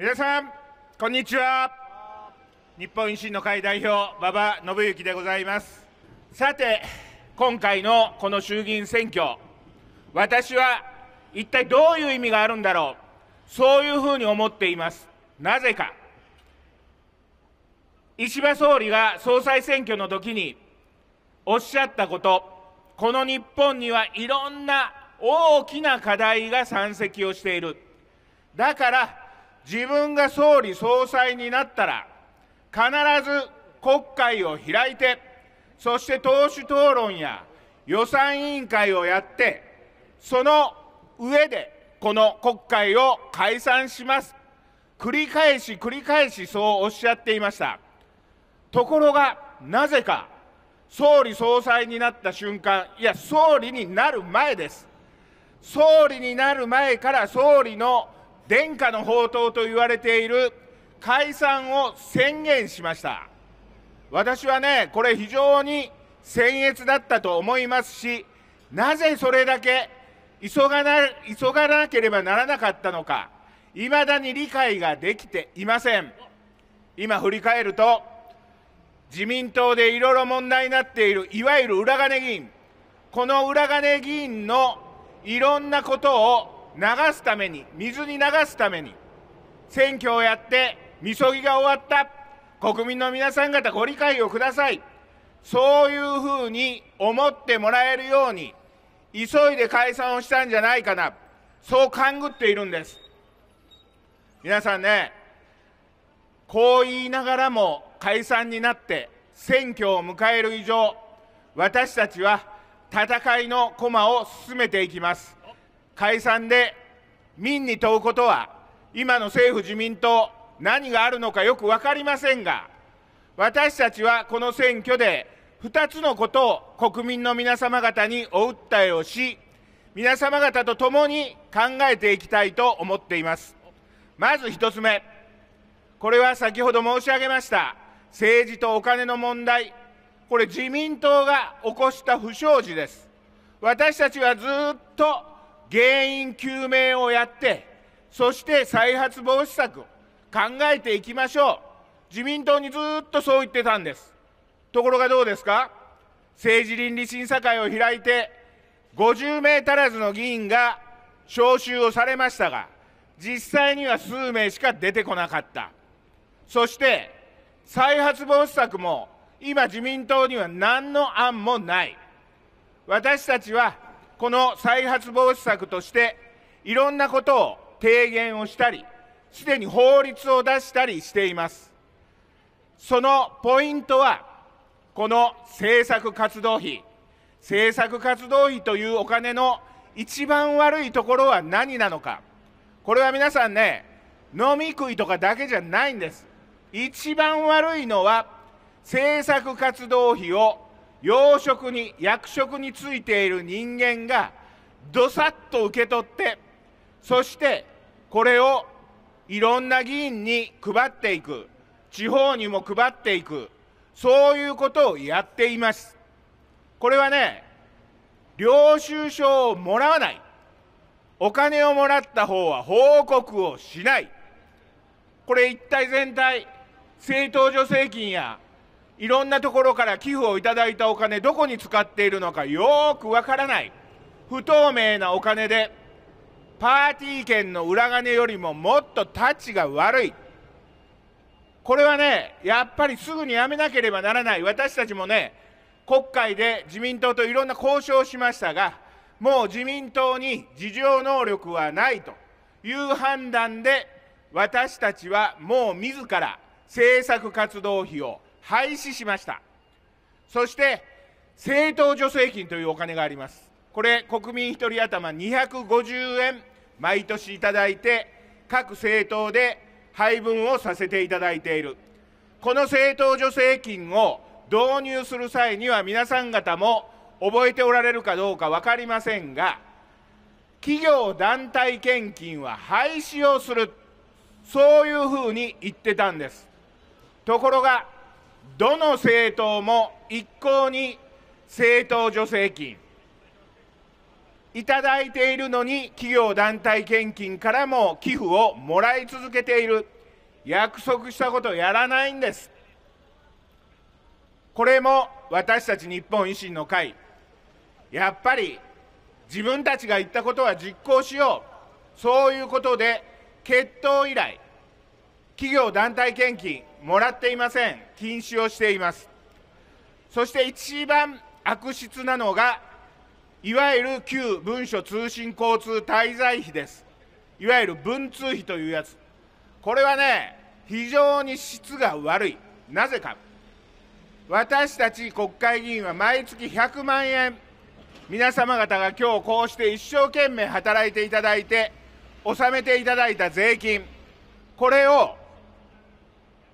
皆さんこんにちは日本維新の会代表馬場伸幸でございますさて今回のこの衆議院選挙私は一体どういう意味があるんだろうそういうふうに思っていますなぜか石破総理が総裁選挙の時におっしゃったことこの日本にはいろんな大きな課題が山積をしているだから自分が総理総裁になったら、必ず国会を開いて、そして党首討論や予算委員会をやって、その上でこの国会を解散します。繰り返し繰り返しそうおっしゃっていました。ところが、なぜか総理総裁になった瞬間、いや、総理になる前です。総理になる前から総理の殿下の宝刀と言われている解散を宣言しました。私はね、これ非常に僭越だったと思いますし、なぜそれだけ急がな急がなければならなかったのか、いまだに理解ができていません。今振り返ると、自民党でいろいろ問題になっている、いわゆる裏金議員、この裏金議員のいろんなことを流すために、水に流すために、選挙をやって、みそぎが終わった、国民の皆さん方ご理解をください。そういうふうに思ってもらえるように、急いで解散をしたんじゃないかな、そう勘ぐっているんです。皆さんね、こう言いながらも解散になって選挙を迎える以上、私たちは戦いの駒を進めていきます。解散で民に問うことは、今の政府・自民党、何があるのかよく分かりませんが、私たちはこの選挙で、2つのことを国民の皆様方にお訴えをし、皆様方と共に考えていきたいと思っています。まず1つ目、これは先ほど申し上げました、政治とお金の問題、これ、自民党が起こした不祥事です。私たちはずっと原因究明をやって、そして再発防止策を考えていきましょう。自民党にずっとそう言ってたんです。ところがどうですか政治倫理審査会を開いて、50名足らずの議員が招集をされましたが、実際には数名しか出てこなかった。そして、再発防止策も今自民党には何の案もない。私たちはこの再発防止策として、いろんなことを提言をしたり、すでに法律を出したりしています。そのポイントは、この政策活動費、政策活動費というお金の一番悪いところは何なのか、これは皆さんね、飲み食いとかだけじゃないんです。一番悪いのは、政策活動費を要職に役職についている人間がどさっと受け取ってそしてこれをいろんな議員に配っていく地方にも配っていくそういうことをやっていますこれはね領収書をもらわないお金をもらった方は報告をしないこれ一体全体政党助成金やいろんなところから寄付をいただいたお金、どこに使っているのかよくわからない、不透明なお金で、パーティー券の裏金よりももっとタッチが悪い。これはね、やっぱりすぐにやめなければならない。私たちもね、国会で自民党といろんな交渉をしましたが、もう自民党に自浄能力はないという判断で、私たちはもう自ら政策活動費を廃止しました。そして、政党助成金というお金があります。これ、国民1人頭250円、毎年いただいて、各政党で配分をさせていただいている。この政党助成金を導入する際には皆さん方も覚えておられるかどうか分かりませんが、企業団体献金は廃止をする、そういうふうに言ってたんです。ところが、どの政党も一向に政党助成金、いただいているのに企業団体献金からも寄付をもらい続けている、約束したことをやらないんです。これも私たち日本維新の会、やっぱり自分たちが言ったことは実行しよう、そういうことで、決闘以来、企業団体献金、もらっていません、禁止をしています。そして一番悪質なのが、いわゆる旧文書通信交通滞在費です。いわゆる文通費というやつ。これはね、非常に質が悪い。なぜか。私たち国会議員は毎月100万円、皆様方が今日こうして一生懸命働いていただいて、納めていただいた税金、これを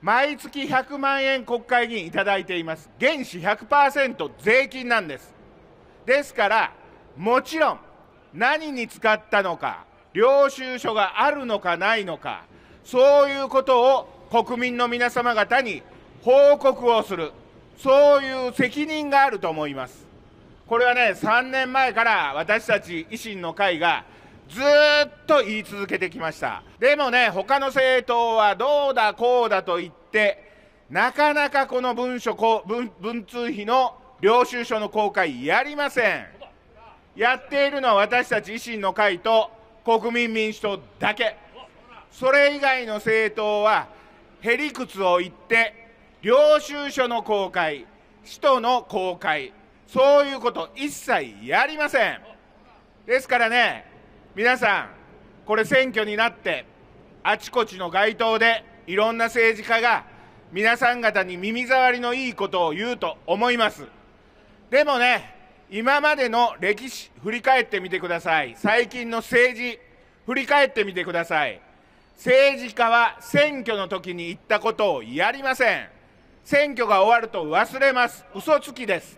毎月100万円国会議員いただいています原資100%税金なんですですからもちろん何に使ったのか領収書があるのかないのかそういうことを国民の皆様方に報告をするそういう責任があると思いますこれはね3年前から私たち維新の会がずっと言い続けてきましたでもね他の政党はどうだこうだと言ってなかなかこの文書文文通費の領収書の公開やりませんやっているのは私たち維新の会と国民民主党だけそれ以外の政党はへりくつを言って領収書の公開使途の公開そういうこと一切やりませんですからね皆さん、これ選挙になって、あちこちの街頭でいろんな政治家が皆さん方に耳障りのいいことを言うと思います。でもね、今までの歴史、振り返ってみてください。最近の政治、振り返ってみてください。政治家は選挙の時に言ったことをやりません。選挙が終わると忘れます。嘘つきです。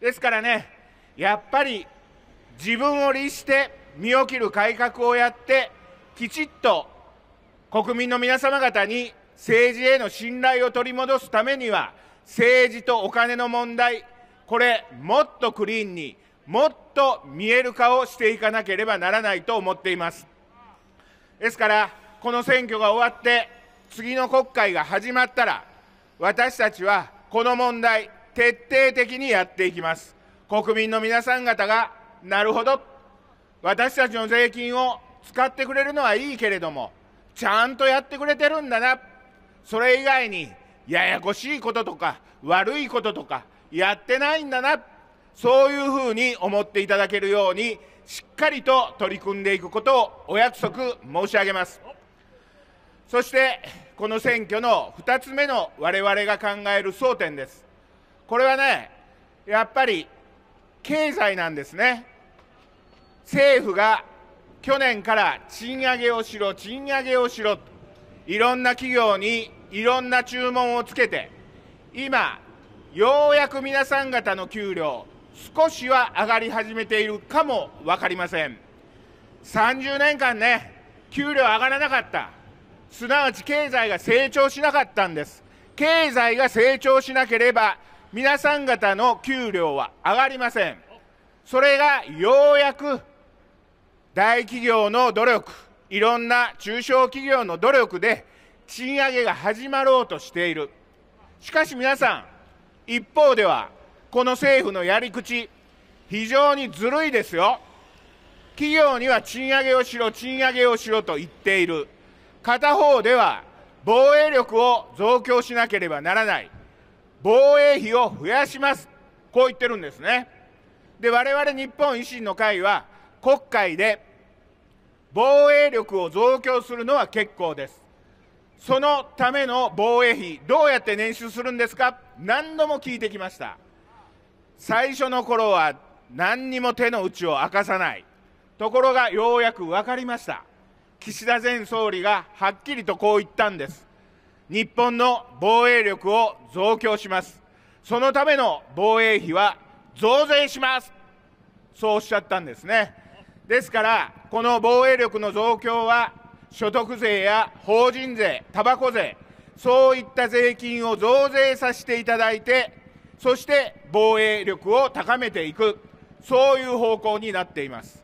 ですからね、やっぱり自分を律して身を切る改革をやって、きちっと国民の皆様方に政治への信頼を取り戻すためには、政治とお金の問題、これ、もっとクリーンに、もっと見える化をしていかなければならないと思っています。ですから、この選挙が終わって、次の国会が始まったら、私たちはこの問題、徹底的にやっていきます。国民の皆さん方が、なるほど私たちの税金を使ってくれるのはいいけれども、ちゃんとやってくれてるんだな、それ以外にややこしいこととか、悪いこととか、やってないんだな、そういうふうに思っていただけるように、しっかりと取り組んでいくことをお約束申し上げます。そして、この選挙の2つ目の我々が考える争点です。これはね、やっぱり経済なんですね。政府が去年から賃上げをしろ、賃上げをしろと、いろんな企業にいろんな注文をつけて、今、ようやく皆さん方の給料、少しは上がり始めているかも分かりません。30年間ね、給料上がらなかった、すなわち経済が成長しなかったんです。経済が成長しなければ、皆さん方の給料は上がりません。それがようやく大企業の努力、いろんな中小企業の努力で賃上げが始まろうとしている。しかし皆さん、一方では、この政府のやり口、非常にずるいですよ。企業には賃上げをしろ、賃上げをしろと言っている。片方では、防衛力を増強しなければならない。防衛費を増やします。こう言ってるんですね。で、我々日本維新の会は、国会で防衛力を増強するのは結構です。そのための防衛費、どうやって捻出するんですか何度も聞いてきました。最初の頃は何にも手の内を明かさない。ところがようやく分かりました。岸田前総理がはっきりとこう言ったんです。日本の防衛力を増強します。そのための防衛費は増税します。そうおっしゃったんですね。ですから、この防衛力の増強は、所得税や法人税、たばこ税、そういった税金を増税させていただいて、そして防衛力を高めていく、そういう方向になっています。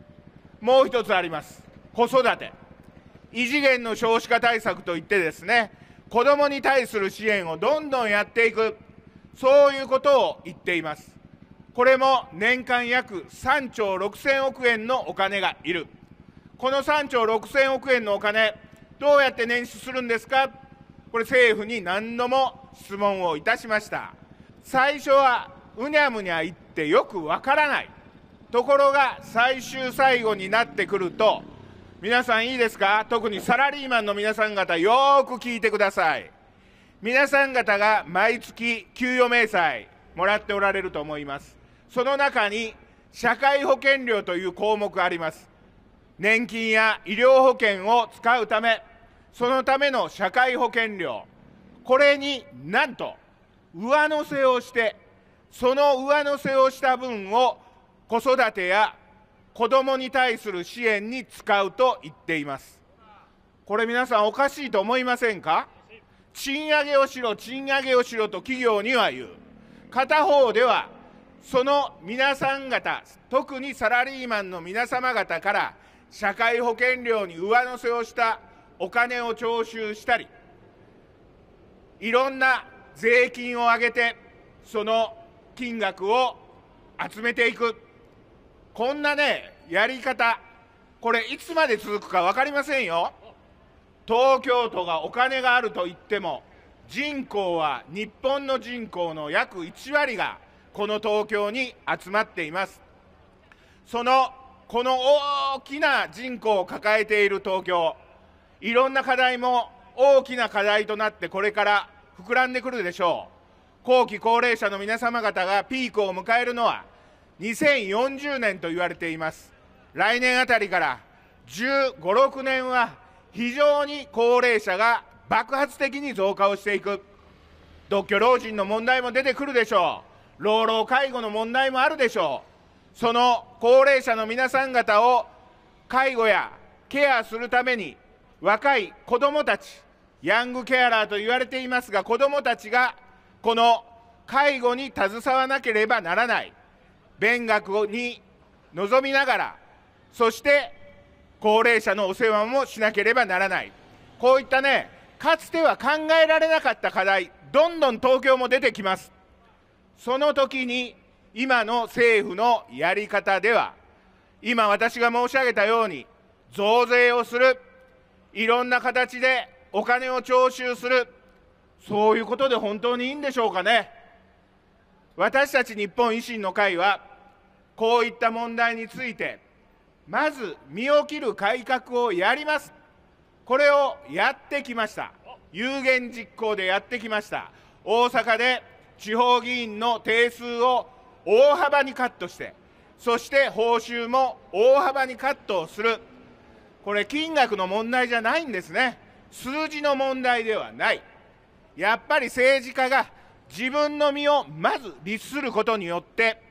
もう一つあります、子育て。異次元の少子化対策といってですね、子どもに対する支援をどんどんやっていく、そういうことを言っています。これも年間約3兆6000億円のお金がいる。この3兆6000億円のお金、どうやって捻出するんですかこれ政府に何度も質問をいたしました。最初はうにゃむにゃ言ってよくわからない。ところが最終最後になってくると、皆さんいいですか特にサラリーマンの皆さん方よーく聞いてください。皆さん方が毎月給与明細もらっておられると思います。その中に社会保険料という項目があります。年金や医療保険を使うため、そのための社会保険料、これになんと上乗せをして、その上乗せをした分を子育てや子どもに対する支援に使うと言っています。これ皆さんおかしいと思いませんか賃上げをしろ、賃上げをしろと企業には言う。片方ではその皆さん方、特にサラリーマンの皆様方から社会保険料に上乗せをしたお金を徴収したり、いろんな税金を上げて、その金額を集めていく、こんなね、やり方、これ、いつまで続くか分かりませんよ。東京都がお金があると言っても、人口は日本の人口の約1割がこの東京に集まっていますそのこの大きな人口を抱えている東京いろんな課題も大きな課題となってこれから膨らんでくるでしょう後期高齢者の皆様方がピークを迎えるのは2040年と言われています来年あたりから15、6年は非常に高齢者が爆発的に増加をしていく独居老人の問題も出てくるでしょう老老介護の問題もあるでしょう。その高齢者の皆さん方を介護やケアするために若い子どもたち、ヤングケアラーと言われていますが、子どもたちがこの介護に携わなければならない、勉学に臨みながら、そして高齢者のお世話もしなければならない、こういったね、かつては考えられなかった課題、どんどん東京も出てきます。その時に今の政府のやり方では、今私が申し上げたように、増税をする、いろんな形でお金を徴収する、そういうことで本当にいいんでしょうかね。私たち日本維新の会は、こういった問題について、まず身を切る改革をやります。これをやってきました。有言実行でやってきました。大阪で地方議員の定数を大幅にカットして、そして報酬も大幅にカットをする、これ、金額の問題じゃないんですね、数字の問題ではない、やっぱり政治家が自分の身をまず律することによって、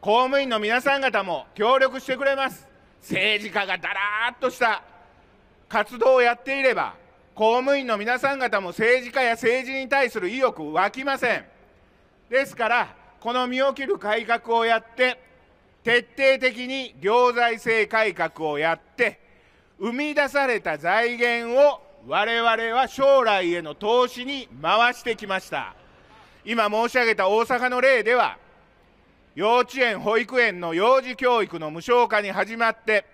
公務員の皆さん方も協力してくれます、政治家がだらーっとした活動をやっていれば、公務員の皆さん方も政治家や政治に対する意欲湧きません。ですから、この身を切る改革をやって、徹底的に行財政改革をやって、生み出された財源を我々は将来への投資に回してきました。今申し上げた大阪の例では、幼稚園、保育園の幼児教育の無償化に始まって、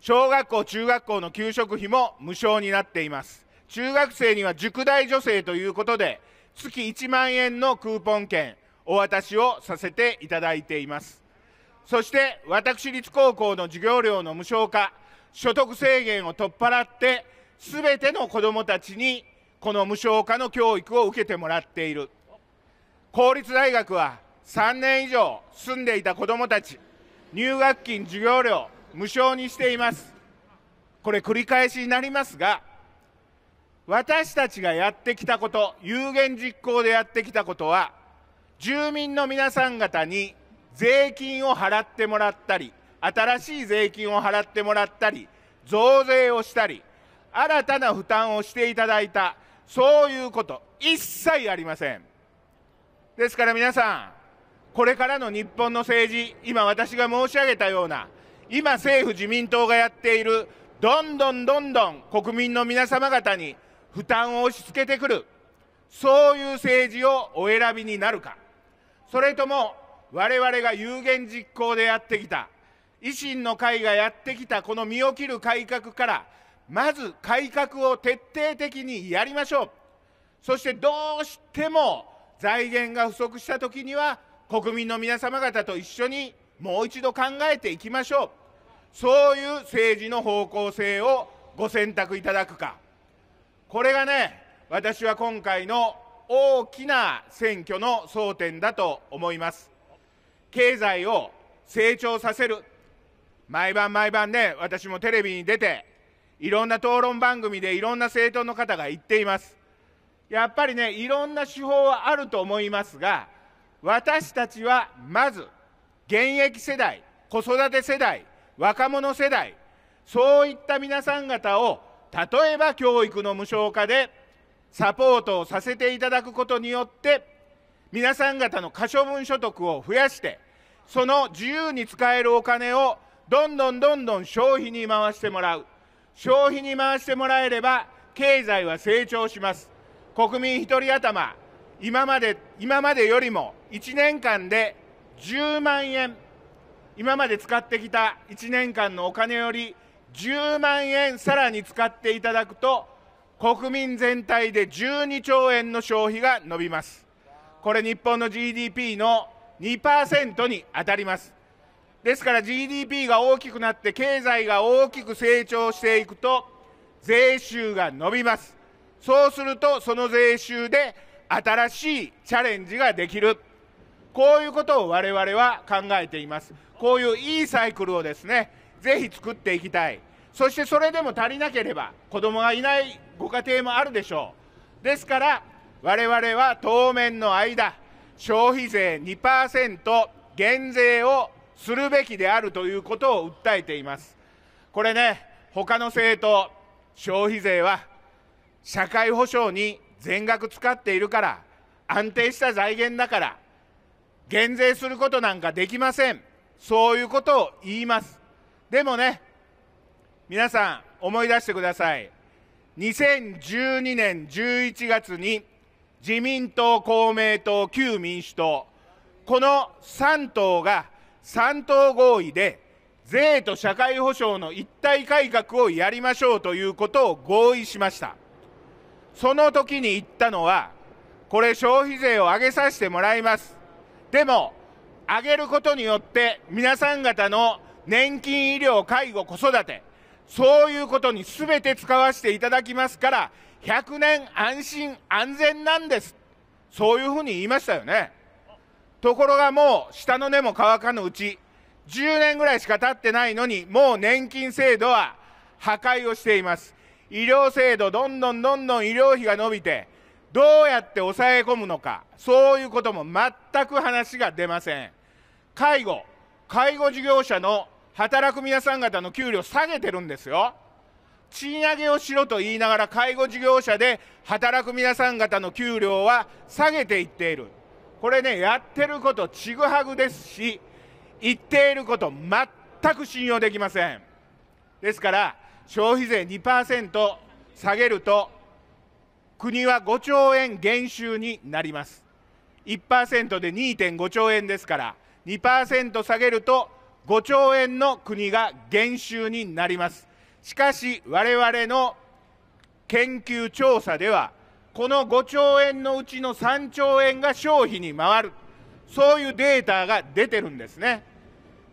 小学校中学校の給食費も無償になっています中学生には塾代助成ということで月1万円のクーポン券お渡しをさせていただいていますそして私立高校の授業料の無償化所得制限を取っ払ってすべての子どもたちにこの無償化の教育を受けてもらっている公立大学は3年以上住んでいた子どもたち入学金授業料無償にしています。これ繰り返しになりますが、私たちがやってきたこと、有言実行でやってきたことは、住民の皆さん方に税金を払ってもらったり、新しい税金を払ってもらったり、増税をしたり、新たな負担をしていただいた、そういうこと、一切ありません。ですから皆さん、これからの日本の政治、今私が申し上げたような、今政府自民党がやっているどんどんどんどん国民の皆様方に負担を押し付けてくるそういう政治をお選びになるかそれとも我々が有言実行でやってきた維新の会がやってきたこの身を切る改革からまず改革を徹底的にやりましょうそしてどうしても財源が不足したときには国民の皆様方と一緒にもう一度考えていきましょうそういう政治の方向性をご選択いただくか、これがね、私は今回の大きな選挙の争点だと思います。経済を成長させる、毎晩毎晩ね、私もテレビに出て、いろんな討論番組でいろんな政党の方が言っています。やっぱりね、いろんな手法はあると思いますが、私たちはまず、現役世代、子育て世代、若者世代そういった皆さん方を例えば教育の無償化でサポートをさせていただくことによって皆さん方の可処分所得を増やしてその自由に使えるお金をどんどんどんどん消費に回してもらう消費に回してもらえれば経済は成長します国民1人頭今まで今までよりも1年間で10万円今まで使ってきた1年間のお金より10万円さらに使っていただくと国民全体で12兆円の消費が伸びますこれ日本の GDP の2%に当たりますですから GDP が大きくなって経済が大きく成長していくと税収が伸びますそうするとその税収で新しいチャレンジができるこういうことを我々は考えていますこういういいサイクルをですねぜひ作っていきたいそしてそれでも足りなければ子供がいないご家庭もあるでしょうですから我々は当面の間消費税2%減税をするべきであるということを訴えていますこれね他の政党消費税は社会保障に全額使っているから安定した財源だから減税することなんかできません。そういうことを言います。でもね、皆さん思い出してください。2012年11月に自民党、公明党、旧民主党、この3党が3党合意で税と社会保障の一体改革をやりましょうということを合意しました。その時に言ったのは、これ消費税を上げさせてもらいます。でも、上げることによって、皆さん方の年金、医療、介護、子育て、そういうことにすべて使わせていただきますから、100年安心安全なんです。そういうふうに言いましたよね。ところがもう下の根も乾かぬうち、10年ぐらいしか経ってないのに、もう年金制度は破壊をしています。医療制度、どんどんどんどん医療費が伸びて、どうやって抑え込むのか、そういうことも全く話が出ません。介護、介護事業者の働く皆さん方の給料下げてるんですよ。賃上げをしろと言いながら介護事業者で働く皆さん方の給料は下げていっている。これね、やってることちぐはぐですし、言っていること全く信用できません。ですから、消費税2%下げると国は5兆円減収になります。1%で2.5兆円ですから、2%下げると5兆円の国が減収になります。しかし、我々の研究調査では、この5兆円のうちの3兆円が消費に回る、そういうデータが出てるんですね。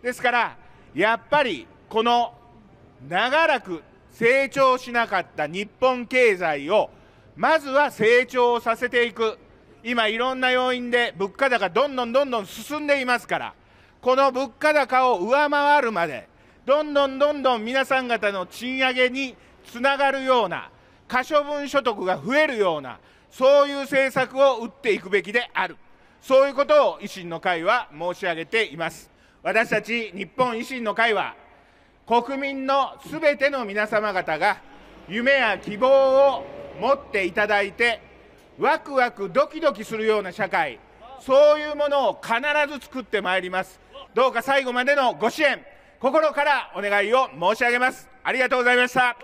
ですから、やっぱりこの長らく成長しなかった日本経済をまずは成長をさせていく今いろんな要因で物価高どんどんどんどん進んでいますからこの物価高を上回るまでどんどんどんどん皆さん方の賃上げにつながるような可処分所得が増えるようなそういう政策を打っていくべきであるそういうことを維新の会は申し上げています私たち日本維新の会は国民のすべての皆様方が夢や希望を持っていただいてワクワクドキドキするような社会そういうものを必ず作ってまいりますどうか最後までのご支援心からお願いを申し上げますありがとうございました